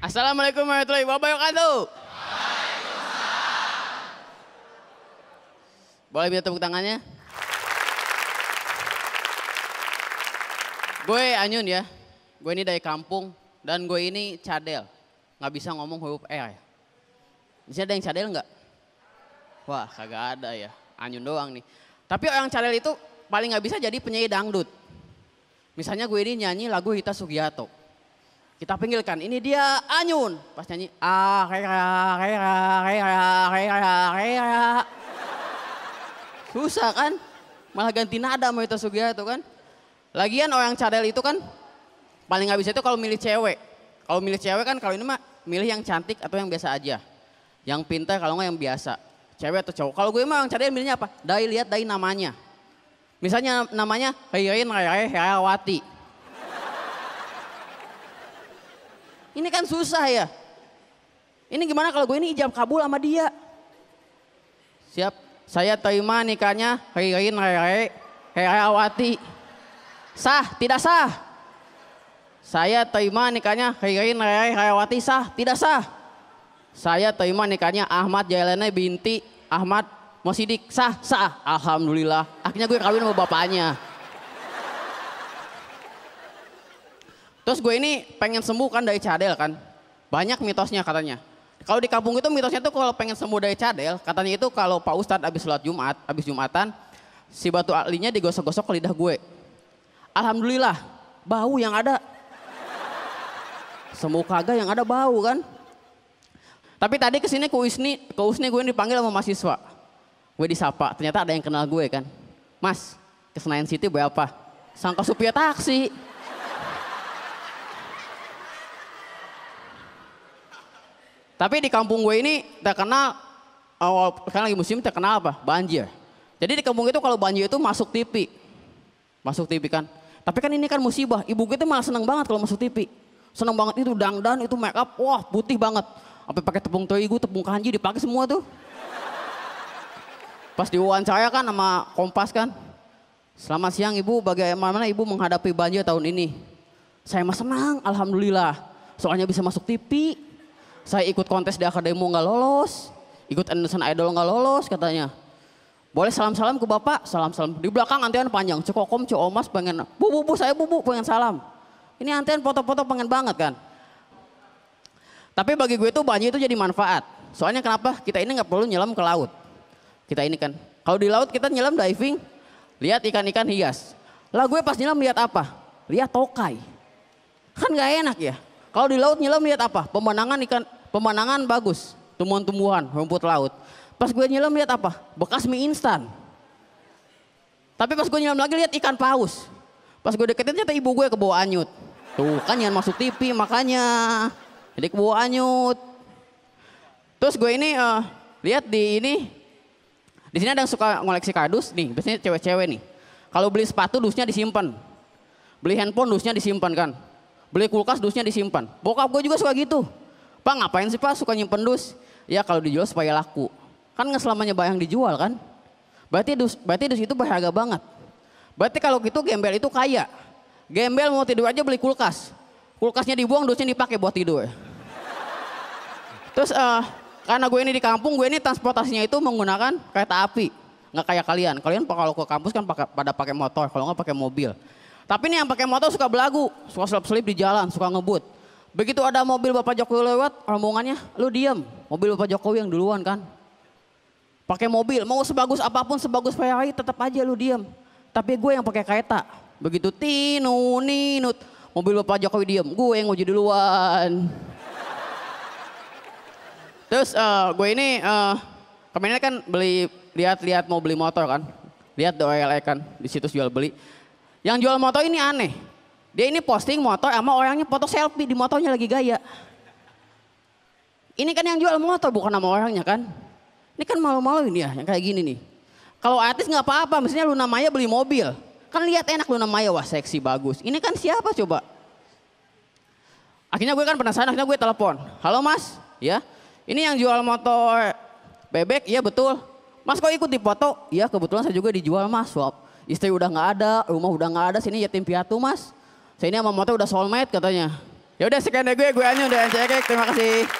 Assalamualaikum warahmatullahi wabarakatuh. Boleh minta tepuk tangannya? Gue Anyun ya. Gue ini dari kampung dan gue ini cadel. Gak bisa ngomong huruf R. Ya. Bisa ada yang cadel nggak? Wah kagak ada ya. Anyun doang nih. Tapi orang cadel itu paling gak bisa jadi penyanyi dangdut. Misalnya gue ini nyanyi lagu Hita Sugiyato. Kita pinggirkan. ini dia Anyun. Pas nyanyi, ah Susah kan? Malah ganti nada sama itu Sugiya kan. Lagian orang cadel itu kan paling nggak bisa itu kalau milih cewek. Kalau milih cewek kan kalau ini mah milih yang cantik atau yang biasa aja. Yang pintar kalau nggak yang biasa. Cewek atau cowok. Kalau gue mah orang cadel milihnya apa? Dari lihat dari namanya. Misalnya namanya Ririn Rere Herawati. Ini kan susah ya. Ini gimana kalau gue ini ijab kabul sama dia? Siap, saya terima nikahnya Ririn Rere, Awati. Sah, tidak sah. Saya terima nikahnya Ririn Rere, Awati. sah, tidak sah. Saya terima nikahnya Ahmad Jailene binti Ahmad Mosidik sah, sah. Alhamdulillah. Akhirnya gue kawin sama bapaknya. Terus gue ini pengen sembuh kan dari cadel kan. Banyak mitosnya katanya. Kalau di kampung itu mitosnya tuh kalau pengen sembuh dari cadel, katanya itu kalau Pak Ustadz abis sholat Jumat, abis Jumatan, si batu alinya digosok-gosok ke lidah gue. Alhamdulillah, bau yang ada. Sembuh kagak yang ada bau kan. Tapi tadi kesini ke Usni, ke Usni gue dipanggil sama mahasiswa. Gue disapa, ternyata ada yang kenal gue kan. Mas, ke Senayan City berapa? Sangka supir taksi. Tapi di kampung gue ini terkenal awal oh, oh, sekarang lagi musim terkenal apa? Banjir. Jadi di kampung itu kalau banjir itu masuk TV. Masuk TV kan. Tapi kan ini kan musibah. Ibu gue itu malah seneng banget kalau masuk TV. Seneng banget itu dangdan, itu make up, wah putih banget. Apa pakai tepung terigu, tepung kanji dipakai semua tuh. Pas diwawancara kan sama Kompas kan. Selamat siang Ibu, bagaimana Ibu menghadapi banjir tahun ini? Saya mah senang, Alhamdulillah. Soalnya bisa masuk TV. Saya ikut kontes di akademi nggak lolos. Ikut Anderson Idol nggak lolos katanya. Boleh salam-salam ke bapak, salam-salam. Di belakang antrian panjang, cekokom, cekomas pengen, bu, bu, bu, saya bu, bu, pengen salam. Ini antrian foto-foto pengen banget kan. Tapi bagi gue itu banyak itu jadi manfaat. Soalnya kenapa? Kita ini nggak perlu nyelam ke laut. Kita ini kan. Kalau di laut kita nyelam diving, lihat ikan-ikan hias. Lah gue pas nyelam lihat apa? Lihat tokai. Kan nggak enak ya. Kalau di laut nyelam lihat apa? Pemandangan ikan pemandangan bagus, tumbuhan-tumbuhan, rumput laut. Pas gue nyelam lihat apa? Bekas mie instan. Tapi pas gue nyelam lagi lihat ikan paus. Pas gue deketin ternyata ibu gue kebawa anyut. Tuh kan yang masuk TV makanya. Jadi kebawa anyut. Terus gue ini uh, lihat di ini. Di sini ada yang suka ngoleksi kardus nih, biasanya cewek-cewek nih. Kalau beli sepatu dusnya disimpan. Beli handphone dusnya disimpan kan. Beli kulkas dusnya disimpan. Bokap gue juga suka gitu. Pak ngapain sih Pak suka nyimpen dus? Ya kalau dijual supaya laku. Kan nggak selamanya bayang dijual kan? Berarti dus, berarti dus itu berharga banget. Berarti kalau gitu gembel itu kaya. Gembel mau tidur aja beli kulkas. Kulkasnya dibuang, dusnya dipakai buat tidur. Terus uh, karena gue ini di kampung, gue ini transportasinya itu menggunakan kereta api. Nggak kayak kalian. Kalian kalau ke kampus kan pada pakai motor, kalau nggak pakai mobil. Tapi ini yang pakai motor suka belagu, suka selip-selip di jalan, suka ngebut. Begitu ada mobil Bapak Jokowi lewat, rombongannya, lu diam. Mobil Bapak Jokowi yang duluan kan. Pakai mobil, mau sebagus apapun, sebagus Ferrari, tetap aja lu diam. Tapi gue yang pakai kereta. Begitu tinu, ninut. Mobil Bapak Jokowi diam, gue yang uji duluan. Terus uh, gue ini uh, kemarin kan beli lihat-lihat mau beli motor kan. Lihat DOLE kan di situs jual beli. Yang jual motor ini aneh dia ini posting motor sama orangnya foto selfie di motornya lagi gaya. Ini kan yang jual motor bukan nama orangnya kan. Ini kan malu malu ini ya yang kayak gini nih. Kalau artis nggak apa-apa, mestinya Luna Maya beli mobil. Kan lihat enak Luna Maya, wah seksi bagus. Ini kan siapa coba? Akhirnya gue kan penasaran, akhirnya gue telepon. Halo mas, ya. Ini yang jual motor bebek, ya betul. Mas kok ikut di foto? Ya kebetulan saya juga dijual mas, swap. Istri udah nggak ada, rumah udah nggak ada, sini yatim piatu mas. Saya ini sama motor udah soulmate katanya. Ya udah sekian dari gue, gue Anyu dan Cekek. Terima kasih.